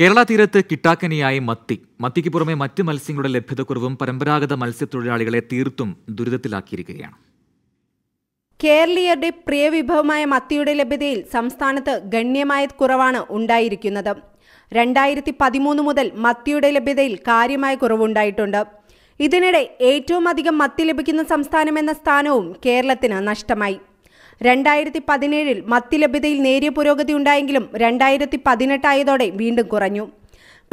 കേരള തീരത്ത് കിട്ടാക്കനിയായി മത്തി മത്തിക്ക് പുറമെ മറ്റ് മത്സ്യങ്ങളുടെ ലഭ്യതക്കുറവും പരമ്പരാഗത മത്സ്യത്തൊഴിലാളികളെ തീർത്തും ദുരിതത്തിലാക്കിയിരിക്കുകയാണ് കേരളീയരുടെ പ്രിയ വിഭവമായ മത്തിയുടെ ലഭ്യതയിൽ സംസ്ഥാനത്ത് ഗണ്യമായ കുറവാണ് ഉണ്ടായിരിക്കുന്നത് രണ്ടായിരത്തി പതിമൂന്ന് മുതൽ മത്തിയുടെ ലഭ്യതയിൽ കാര്യമായ കുറവുണ്ടായിട്ടുണ്ട് ഇതിനിടെ ഏറ്റവും അധികം മത്തി ലഭിക്കുന്ന സംസ്ഥാനമെന്ന സ്ഥാനവും കേരളത്തിന് നഷ്ടമായി രണ്ടായിരത്തി പതിനേഴിൽ മത്തി ലഭ്യതയിൽ നേരിയ പുരോഗതി ഉണ്ടായെങ്കിലും രണ്ടായിരത്തി പതിനെട്ടായതോടെ വീണ്ടും കുറഞ്ഞു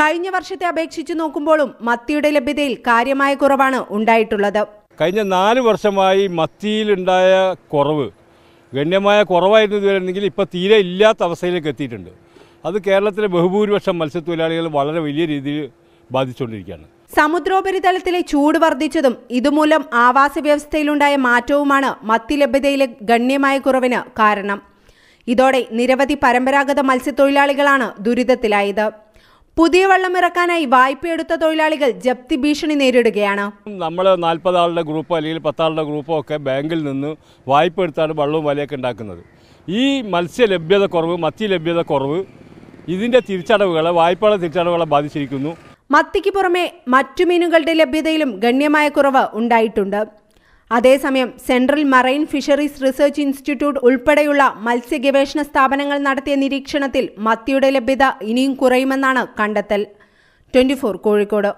കഴിഞ്ഞ വർഷത്തെ അപേക്ഷിച്ച് നോക്കുമ്പോഴും മത്തിയുടെ ലഭ്യതയിൽ കാര്യമായ കുറവാണ് ഉണ്ടായിട്ടുള്ളത് കഴിഞ്ഞ നാല് വർഷമായി മത്തിയിലുണ്ടായ കുറവ് ഗണ്യമായ കുറവായിരുന്നു ഇതുവരെയെങ്കിൽ ഇപ്പോൾ തീരെ ഇല്ലാത്ത അവസ്ഥയിലേക്ക് എത്തിയിട്ടുണ്ട് അത് കേരളത്തിലെ ബഹുഭൂരിപക്ഷം മത്സ്യത്തൊഴിലാളികൾ വളരെ വലിയ രീതിയിൽ ബാധിച്ചുകൊണ്ടിരിക്കുകയാണ് സമുദ്രോപരിതലത്തിലെ ചൂട് വർദ്ധിച്ചതും ഇതുമൂലം ആവാസ വ്യവസ്ഥയിലുണ്ടായ മാറ്റവുമാണ് മത്തി ലഭ്യതയിലെ ഗണ്യമായ കുറവിന് കാരണം ഇതോടെ നിരവധി പരമ്പരാഗത മത്സ്യത്തൊഴിലാളികളാണ് ദുരിതത്തിലായത് പുതിയ വെള്ളം ഇറക്കാനായി വായ്പയെടുത്ത തൊഴിലാളികൾ ജപ്തി ഭീഷണി നേരിടുകയാണ് നമ്മൾ നാൽപ്പത് ആളുടെ ഗ്രൂപ്പോ അല്ലെങ്കിൽ പത്താളുടെ ഗ്രൂപ്പോ ഒക്കെ ബാങ്കിൽ നിന്ന് വായ്പ എടുത്താണ് വെള്ളവും വലയൊക്കെ ഉണ്ടാക്കുന്നത് ഈ മത്സ്യ ലഭ്യത കുറവ് മത്തി ലഭ്യത കുറവ് ഇതിൻ്റെ തിരിച്ചടവുകളെ വായ്പകളെ തിരിച്ചടവുകളെ ബാധിച്ചിരിക്കുന്നു മത്തിക്ക് പുറമെ മറ്റു മീനുകളുടെ ലഭ്യതയിലും ഗണ്യമായ കുറവ് ഉണ്ടായിട്ടുണ്ട് അതേസമയം central marine fisheries research institute ഉൾപ്പെടെയുള്ള മത്സ്യ ഗവേഷണ സ്ഥാപനങ്ങൾ നടത്തിയ നിരീക്ഷണത്തിൽ മത്തിയുടെ ലഭ്യത ഇനിയും കുറയുമെന്നാണ് കണ്ടെത്തൽ ട്വന്റി കോഴിക്കോട്